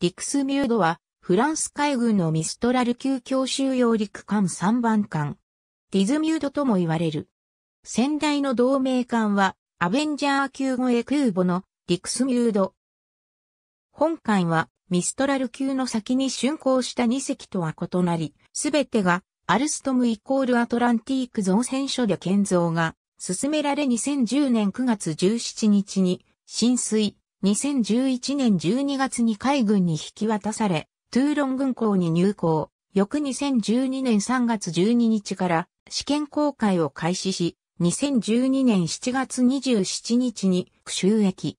ディクスミュードは、フランス海軍のミストラル級強襲揚陸艦3番艦。ディズミュードとも言われる。先代の同盟艦は、アベンジャー級護衛空母のディクスミュード。本艦は、ミストラル級の先に竣工した2隻とは異なり、すべてが、アルストムイコールアトランティーク造船所で建造が進められ2010年9月17日に浸水、2011年12月に海軍に引き渡され、トゥーロン軍港に入港。翌2012年3月12日から試験公開を開始し、2012年7月27日に収益。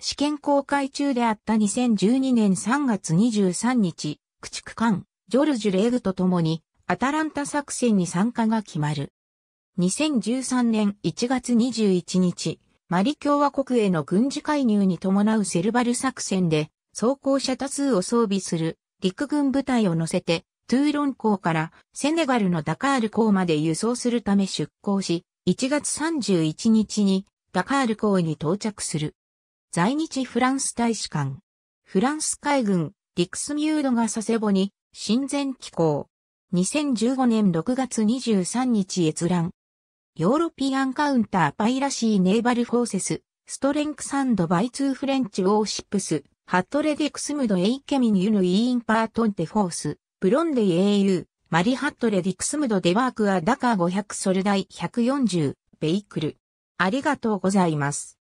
試験公開中であった2012年3月23日、駆逐艦、ジョルジュ・レーグと共に、アタランタ作戦に参加が決まる。2013年1月21日、マリ共和国への軍事介入に伴うセルバル作戦で、装甲車多数を装備する陸軍部隊を乗せて、トゥーロン港からセネガルのダカール港まで輸送するため出港し、1月31日にダカール港に到着する。在日フランス大使館。フランス海軍、リクスミュードが佐世保に、親善機構。2015年6月23日閲覧。ヨーロピアンカウンターパイラシーネーバルフォーセス、ストレンクサンドバイツーフレンチウォーシップス、ハットレディクスムドエイケミューヌイーンパートンテフォース、ブロンデイユーマリハットレディクスムドデワークアダカー500ソルダイ140、ベイクル。ありがとうございます。